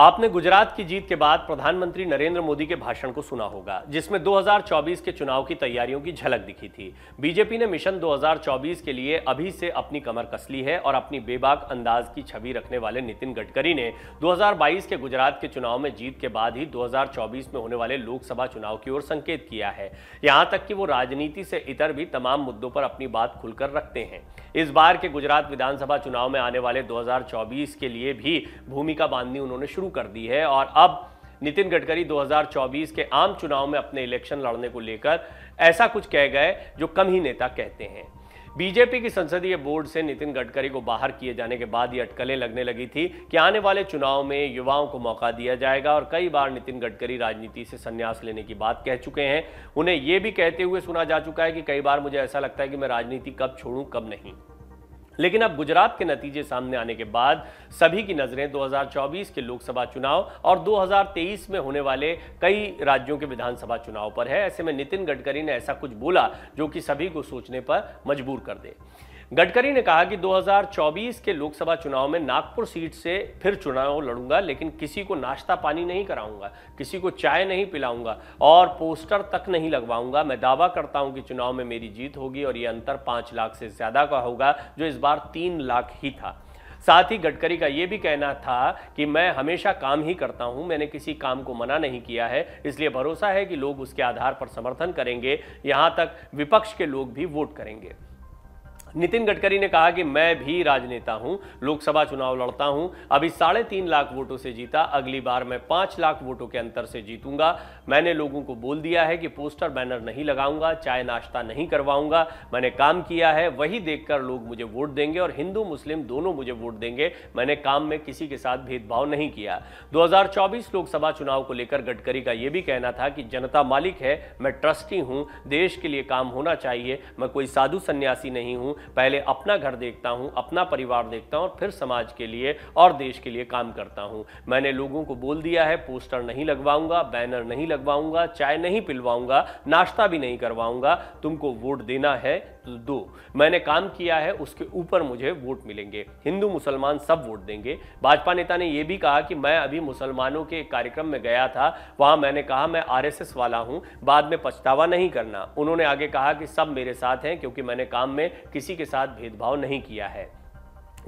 आपने गुजरात की जीत के बाद प्रधानमंत्री नरेंद्र मोदी के भाषण को सुना होगा जिसमें 2024 के चुनाव की तैयारियों की झलक दिखी थी बीजेपी ने मिशन 2024 के लिए अभी से अपनी कमर कस ली है और अपनी बेबाक अंदाज की छवि रखने वाले नितिन गडकरी ने 2022 के गुजरात के चुनाव में जीत के बाद ही 2024 में होने वाले लोकसभा चुनाव की ओर संकेत किया है यहाँ तक कि वो राजनीति से इतर भी तमाम मुद्दों पर अपनी बात खुलकर रखते हैं इस बार के गुजरात विधानसभा चुनाव में आने वाले दो के लिए भी भूमिका बांधनी उन्होंने शुरू शुरू कर दी है और अब नितिन गडकरी 2024 के आम चुनाव में अपने इलेक्शन लड़ने को लेकर ऐसा कुछ कह गए जो कम ही नेता कहते हैं बीजेपी की संसदीय बोर्ड से नितिन गडकरी को बाहर किए जाने के बाद ये अटकलें लगने लगी थी कि आने वाले चुनाव में युवाओं को मौका दिया जाएगा और कई बार नितिन गडकरी राजनीति से संन्यास लेने की बात कह चुके हैं उन्हें ये भी कहते हुए सुना जा चुका है कि कई बार मुझे ऐसा लगता है कि मैं राजनीति कब छोड़ूँ कब नहीं लेकिन अब गुजरात के नतीजे सामने आने के बाद सभी की नज़रें 2024 के लोकसभा चुनाव और 2023 में होने वाले कई राज्यों के विधानसभा चुनाव पर है ऐसे में नितिन गडकरी ने ऐसा कुछ बोला जो कि सभी को सोचने पर मजबूर कर दे गडकरी ने कहा कि 2024 के लोकसभा चुनाव में नागपुर सीट से फिर चुनाव लड़ूंगा लेकिन किसी को नाश्ता पानी नहीं कराऊंगा किसी को चाय नहीं पिलाऊंगा और पोस्टर तक नहीं लगवाऊंगा मैं दावा करता हूं कि चुनाव में मेरी जीत होगी और ये अंतर पाँच लाख से ज़्यादा का होगा जो इस बार तीन लाख ही था साथ ही गडकरी का ये भी कहना था कि मैं हमेशा काम ही करता हूं मैंने किसी काम को मना नहीं किया है इसलिए भरोसा है कि लोग उसके आधार पर समर्थन करेंगे यहां तक विपक्ष के लोग भी वोट करेंगे नितिन गडकरी ने कहा कि मैं भी राजनेता हूं लोकसभा चुनाव लड़ता हूं अभी साढ़े तीन लाख वोटों से जीता अगली बार मैं पांच लाख वोटों के अंतर से जीतूंगा मैंने लोगों को बोल दिया है कि पोस्टर बैनर नहीं लगाऊंगा चाय नाश्ता नहीं करवाऊंगा मैंने काम किया है वही देखकर लोग मुझे वोट देंगे और हिंदू मुस्लिम दोनों मुझे वोट देंगे मैंने काम में किसी के साथ भेदभाव नहीं किया दो लोकसभा चुनाव को लेकर गडकरी का यह भी कहना था कि जनता मालिक है मैं ट्रस्टी हूं देश के लिए काम होना चाहिए मैं कोई साधु संन्यासी नहीं हूं पहले अपना घर देखता हूँ अपना परिवार देखता हूँ और फिर समाज के लिए और देश के लिए काम करता हूँ मैंने लोगों को बोल दिया है पोस्टर नहीं लगवाऊंगा बैनर नहीं लगवाऊंगा चाय नहीं पिलवाऊंगा नाश्ता भी नहीं करवाऊंगा तुमको वोट देना है दो मैंने काम किया है उसके ऊपर मुझे वोट मिलेंगे हिंदू मुसलमान सब वोट देंगे भाजपा नेता ने यह भी कहा कि मैं अभी मुसलमानों के एक कार्यक्रम में गया था वहां मैंने कहा मैं आरएसएस वाला हूं बाद में पछतावा नहीं करना उन्होंने आगे कहा कि सब मेरे साथ हैं क्योंकि मैंने काम में किसी के साथ भेदभाव नहीं किया है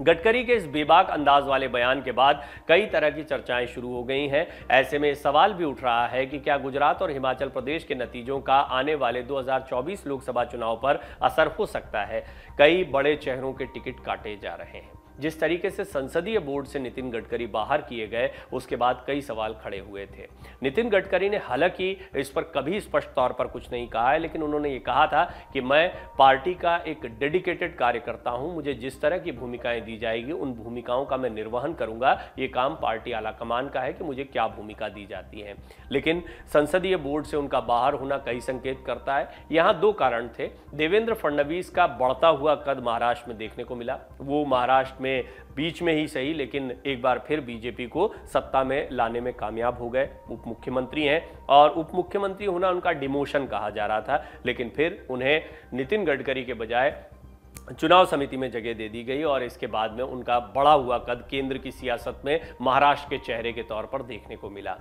गडकरी के इस बेबाक अंदाज वाले बयान के बाद कई तरह की चर्चाएं शुरू हो गई हैं ऐसे में सवाल भी उठ रहा है कि क्या गुजरात और हिमाचल प्रदेश के नतीजों का आने वाले 2024 लोकसभा चुनाव पर असर हो सकता है कई बड़े चेहरों के टिकट काटे जा रहे हैं जिस तरीके से संसदीय बोर्ड से नितिन गडकरी बाहर किए गए उसके बाद कई सवाल खड़े हुए थे नितिन गडकरी ने हालांकि इस पर कभी स्पष्ट तौर पर कुछ नहीं कहा है लेकिन उन्होंने ये कहा था कि मैं पार्टी का एक डेडिकेटेड कार्यकर्ता हूं मुझे जिस तरह की भूमिकाएं दी जाएगी उन भूमिकाओं का मैं निर्वहन करूंगा ये काम पार्टी आलाकमान का है कि मुझे क्या भूमिका दी जाती है लेकिन संसदीय बोर्ड से उनका बाहर होना कई संकेत करता है यहां दो कारण थे देवेंद्र फडणवीस का बढ़ता हुआ कद महाराष्ट्र में देखने को मिला वो महाराष्ट्र में में बीच में ही सही लेकिन एक बार फिर बीजेपी को सत्ता में लाने में कामयाब हो गए उप मुख्यमंत्री हैं और उप मुख्यमंत्री होना उनका डिमोशन कहा जा रहा था लेकिन फिर उन्हें नितिन गडकरी के बजाय चुनाव समिति में जगह दे दी गई और इसके बाद में उनका बड़ा हुआ कद केंद्र की सियासत में महाराष्ट्र के चेहरे के तौर पर देखने को मिला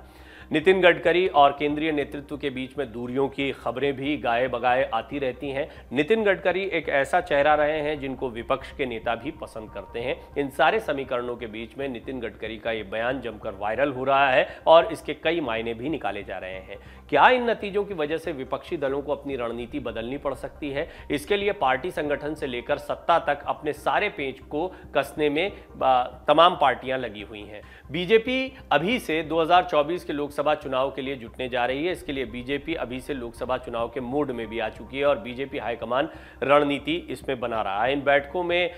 नितिन गडकरी और केंद्रीय नेतृत्व के बीच में दूरियों की खबरें भी गाये बगाए आती रहती हैं नितिन गडकरी एक ऐसा चेहरा रहे हैं जिनको विपक्ष के नेता भी पसंद करते हैं इन सारे समीकरणों के बीच में नितिन गडकरी का ये बयान जमकर वायरल हो रहा है और इसके कई मायने भी निकाले जा रहे हैं क्या इन नतीजों की वजह से विपक्षी दलों को अपनी रणनीति बदलनी पड़ सकती है इसके लिए पार्टी संगठन से लेकर सत्ता तक अपने सारे पेज को कसने में तमाम पार्टियां लगी हुई हैं बीजेपी अभी से 2024 के लोकसभा लोकसभा चुनाव के लिए जुटने जा रही है इसके लिए बीजेपी अभी से लोकसभा चुनाव के मूड में भी आ चुकी है और बीजेपी हाईकमान रणनीति इसमें बना रहा है इन बैठकों में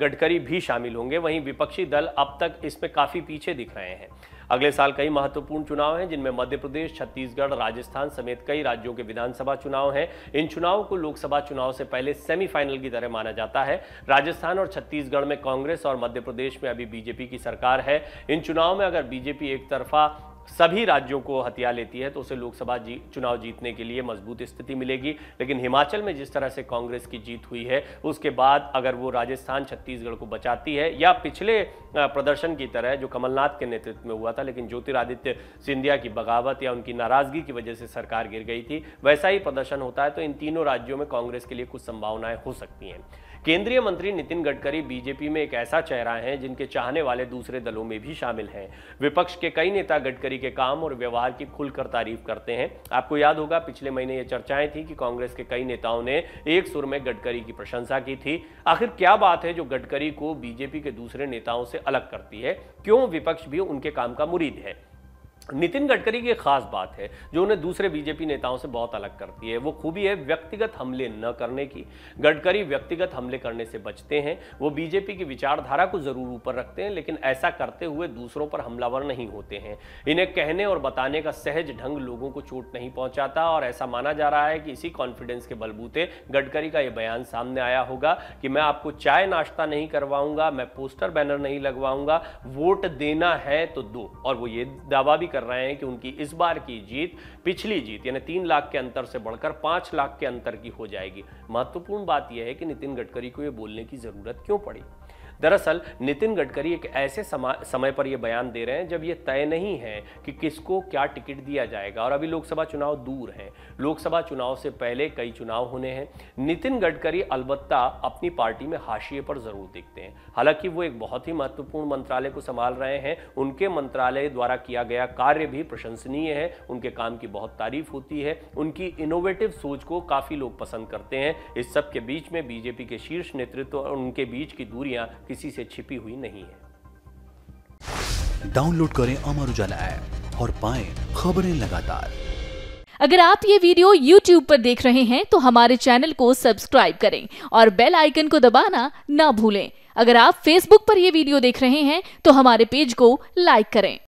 गडकरी भी शामिल होंगे वहीं विपक्षी दल अब तक इसमें काफ़ी पीछे दिख रहे हैं अगले साल कई महत्वपूर्ण चुनाव हैं जिनमें मध्य प्रदेश छत्तीसगढ़ राजस्थान समेत कई राज्यों के विधानसभा चुनाव हैं इन चुनावों को लोकसभा चुनाव से पहले सेमीफाइनल की तरह माना जाता है राजस्थान और छत्तीसगढ़ में कांग्रेस और मध्य प्रदेश में अभी बीजेपी की सरकार है इन चुनाव में अगर बीजेपी एक तरफा सभी राज्यों को हथिया लेती है तो उसे लोकसभा जी, चुनाव जीतने के लिए मजबूत स्थिति मिलेगी लेकिन हिमाचल में जिस तरह से कांग्रेस की जीत हुई है उसके बाद अगर वो राजस्थान छत्तीसगढ़ को बचाती है या पिछले प्रदर्शन की तरह जो कमलनाथ के नेतृत्व में हुआ था लेकिन ज्योतिरादित्य सिंधिया की बगावत या उनकी नाराजगी की वजह से सरकार गिर गई थी वैसा ही प्रदर्शन होता है तो इन तीनों राज्यों में कांग्रेस के लिए कुछ संभावनाएं हो सकती हैं केंद्रीय मंत्री नितिन गडकरी बीजेपी में एक ऐसा चेहरा है जिनके चाहने वाले दूसरे दलों में भी शामिल हैं विपक्ष के कई नेता गडकरी के काम और व्यवहार की खुलकर तारीफ करते हैं आपको याद होगा पिछले महीने ये चर्चाएं थी कि कांग्रेस के कई नेताओं ने एक सुर में गडकरी की प्रशंसा की थी आखिर क्या बात है जो गडकरी को बीजेपी के दूसरे नेताओं से अलग करती है क्यों विपक्ष भी उनके काम का मुरीद है नितिन गडकरी की खास बात है जो उन्हें दूसरे बीजेपी नेताओं से बहुत अलग करती है वो खूबी है व्यक्तिगत हमले न करने की गडकरी व्यक्तिगत हमले करने से बचते हैं वो बीजेपी की विचारधारा को जरूर ऊपर रखते हैं लेकिन ऐसा करते हुए दूसरों पर हमलावर नहीं होते हैं इन्हें कहने और बताने का सहज ढंग लोगों को चोट नहीं पहुंचाता और ऐसा माना जा रहा है कि इसी कॉन्फिडेंस के बलबूते गडकरी का यह बयान सामने आया होगा कि मैं आपको चाय नाश्ता नहीं करवाऊंगा मैं पोस्टर बैनर नहीं लगवाऊंगा वोट देना है तो दो और वो ये दावा भी कर रहे हैं कि उनकी इस बार की जीत पिछली जीत यानी तीन लाख के अंतर से बढ़कर पांच लाख के अंतर की हो जाएगी महत्वपूर्ण बात यह है कि नितिन गडकरी को यह बोलने की ज़रूरत क्यों पड़ी दरअसल नितिन गडकरी एक ऐसे समय पर यह बयान दे रहे हैं जब ये तय नहीं है कि किसको क्या टिकट दिया जाएगा और अभी लोकसभा चुनाव दूर हैं लोकसभा चुनाव से पहले कई चुनाव होने हैं नितिन गडकरी अलबत्ता अपनी पार्टी में हाशिए पर जरूर दिखते हैं हालांकि वो एक बहुत ही महत्वपूर्ण मंत्रालय को संभाल रहे हैं उनके मंत्रालय द्वारा किया गया कार्य भी प्रशंसनीय है उनके काम की बहुत तारीफ होती है उनकी इनोवेटिव सोच को काफी लोग पसंद करते हैं इस सब के बीच में बीजेपी के शीर्ष नेतृत्व और उनके बीच की दूरियां किसी से छिपी हुई नहीं है डाउनलोड करें अमर उजाला ऐप और पाए खबरें लगातार अगर आप ये वीडियो YouTube पर देख रहे हैं तो हमारे चैनल को सब्सक्राइब करें और बेल आइकन को दबाना ना भूलें अगर आप Facebook पर यह वीडियो देख रहे हैं तो हमारे पेज को लाइक करें